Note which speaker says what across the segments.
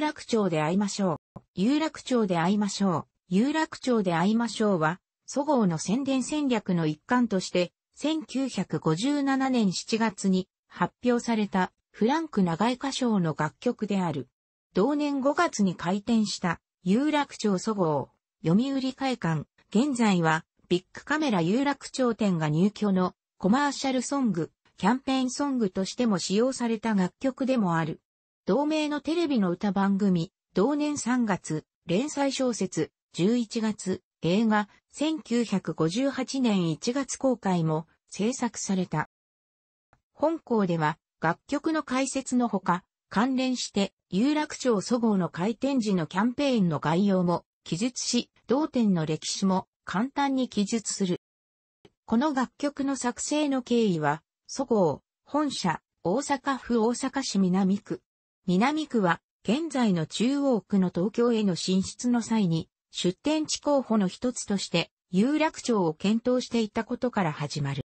Speaker 1: 楽町で会いましょう。有楽町で会いましょう。有楽町で会いましょうは、祖号の宣伝戦略の一環として、1957年7月に発表されたフランク長井歌唱の楽曲である。同年5月に開店した有楽町祖号、読売会館、現在はビッグカメラ有楽町店が入居のコマーシャルソング、キャンペーンソングとしても使用された楽曲でもある。同名のテレビの歌番組、同年3月、連載小説、11月、映画、1958年1月公開も制作された。本校では、楽曲の解説のほか、関連して有楽町祖号の開店時のキャンペーンの概要も記述し、同店の歴史も簡単に記述する。この楽曲の作成の経緯は、祖号、本社、大阪府大阪市南区、南区は、現在の中央区の東京への進出の際に、出店地候補の一つとして、有楽町を検討していたことから始まる。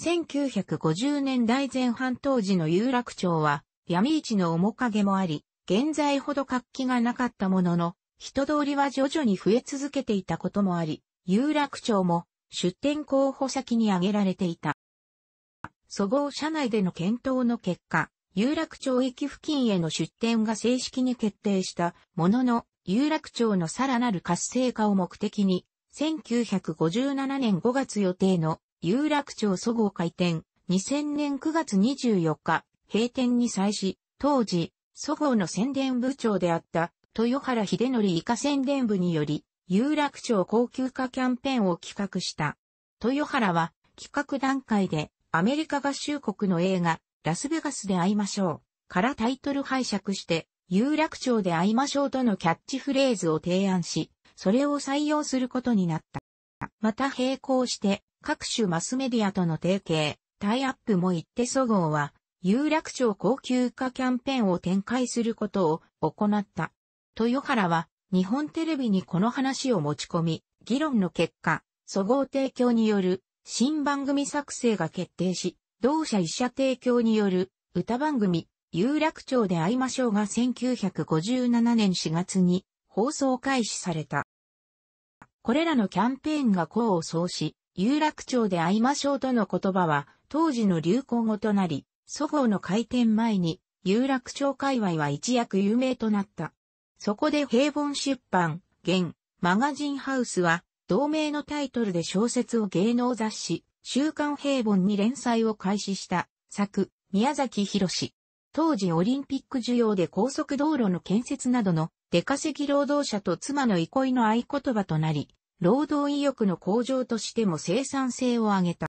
Speaker 1: 1950年代前半当時の有楽町は、闇市の面影もあり、現在ほど活気がなかったものの、人通りは徐々に増え続けていたこともあり、有楽町も出店候補先に挙げられていた。そごう社内での検討の結果、有楽町駅付近への出店が正式に決定したものの、有楽町のさらなる活性化を目的に、1957年5月予定の有楽町そご開店、2000年9月24日、閉店に際し、当時、そごの宣伝部長であった豊原秀則以下宣伝部により、有楽町高級化キャンペーンを企画した。豊原は企画段階でアメリカ合衆国の映画ラスベガスで会いましょうからタイトル拝借して、有楽町で会いましょうとのキャッチフレーズを提案し、それを採用することになった。また並行して、各種マスメディアとの提携、タイアップも行ってごうは、有楽町高級化キャンペーンを展開することを行った。豊原は、日本テレビにこの話を持ち込み、議論の結果、そご提供による新番組作成が決定し、同社一社提供による歌番組、有楽町で会いましょうが1957年4月に放送開始された。これらのキャンペーンが功を奏し、有楽町で会いましょうとの言葉は当時の流行語となり、祖母の開店前に有楽町界隈は一躍有名となった。そこで平凡出版、現、マガジンハウスは同名のタイトルで小説を芸能雑誌、週刊平凡に連載を開始した作、宮崎博当時オリンピック需要で高速道路の建設などの出稼ぎ労働者と妻の憩いの合言葉となり、労働意欲の向上としても生産性を上げた。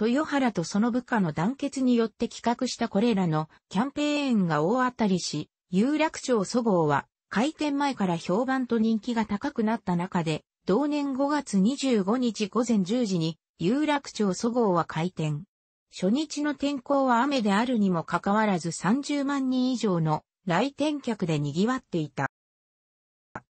Speaker 1: 豊原とその部下の団結によって企画したこれらのキャンペーンが大当たりし、有楽町祖母は開店前から評判と人気が高くなった中で、同年5月25日午前10時に有楽町そごうは開店。初日の天候は雨であるにもかかわらず30万人以上の来店客で賑わっていた。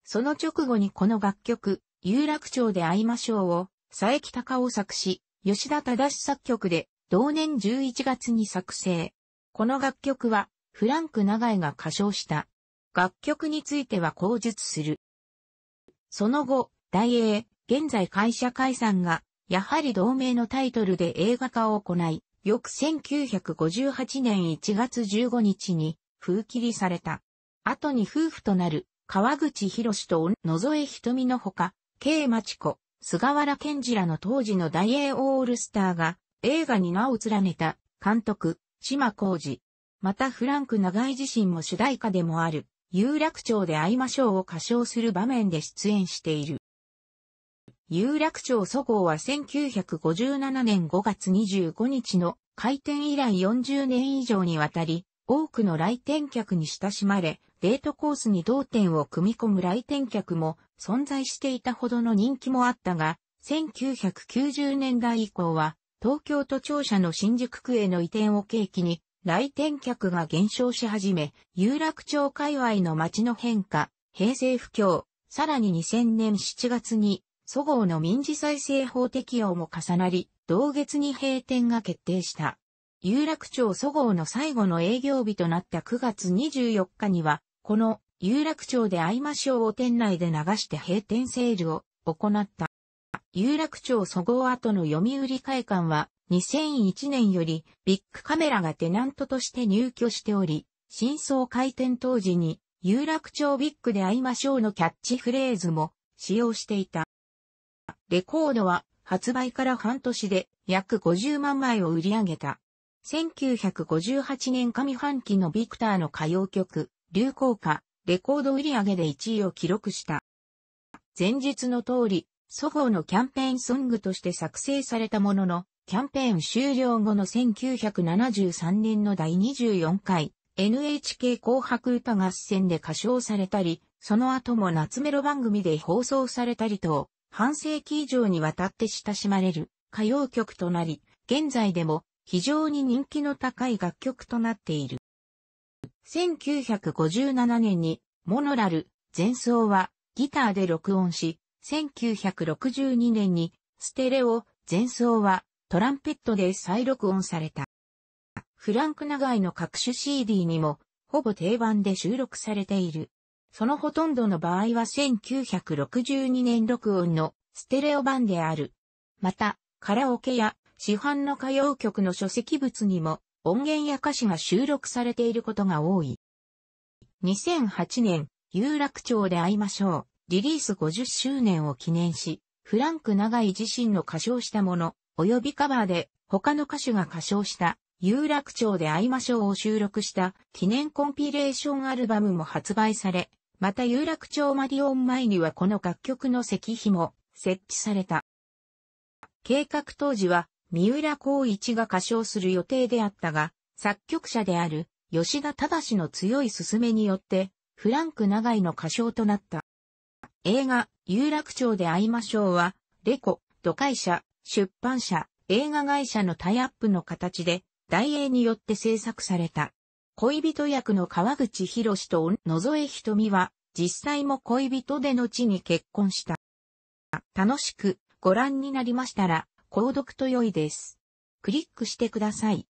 Speaker 1: その直後にこの楽曲、有楽町で会いましょうを、佐伯隆を作詞、吉田正作曲で、同年11月に作成。この楽曲は、フランク長井が歌唱した。楽曲については口述する。その後、大英、現在会社解散がやはり同名のタイトルで映画化を行い、翌1958年1月15日に封切りされた。後に夫婦となる川口博士と野添瞳のほか、K 町子、菅原健二らの当時の大英オールスターが映画に名を連ねた監督、島浩二。またフランク長井自身も主題歌でもある、有楽町で会いましょうを歌唱する場面で出演している。有楽町祖号は1957年5月25日の開店以来40年以上にわたり、多くの来店客に親しまれ、デートコースに同店を組み込む来店客も存在していたほどの人気もあったが、1990年代以降は、東京都庁舎の新宿区への移転を契機に、来店客が減少し始め、有楽町界隈の街の変化、平成不況、さらに2000年7月に祖号の民事再生法適用も重なり、同月に閉店が決定した。有楽町祖号の最後の営業日となった9月24日には、この有楽町で会いましょうを店内で流して閉店セールを行った。有楽町祖号跡の読売会館は、2001年よりビッグカメラがテナントとして入居しており、新装開店当時に有楽町ビッグで会いましょうのキャッチフレーズも使用していた。レコードは発売から半年で約50万枚を売り上げた。1958年上半期のビクターの歌謡曲、流行歌、レコード売上で1位を記録した。前日の通り、祖母のキャンペーンソングとして作成されたものの、キャンペーン終了後の1973年の第24回 NHK 紅白歌合戦で歌唱されたり、その後も夏メロ番組で放送されたりと、半世紀以上にわたって親しまれる歌謡曲となり、現在でも非常に人気の高い楽曲となっている。1957年にモノラル前奏はギターで録音し、1962年にステレオ前奏はトランペットで再録音された。フランク長いの各種 CD にもほぼ定番で収録されている。そのほとんどの場合は1962年録音のステレオ版である。また、カラオケや市販の歌謡曲の書籍物にも音源や歌詞が収録されていることが多い。2008年、有楽町で会いましょう。リリース50周年を記念し、フランク長井自身の歌唱したもの、及びカバーで他の歌手が歌唱した有楽町で会いましょうを収録した記念コンピレーションアルバムも発売され、また有楽町マリオン前にはこの楽曲の石碑も設置された。計画当時は三浦光一が歌唱する予定であったが、作曲者である吉田正の強い勧めによって、フランク長井の歌唱となった。映画、有楽町で会いましょうは、レコ、都会社、出版社、映画会社のタイアップの形で、大英によって制作された。恋人役の川口博士と野添瞳は、実際も恋人で後に結婚した。楽しくご覧になりましたら、購読と良いです。クリックしてください。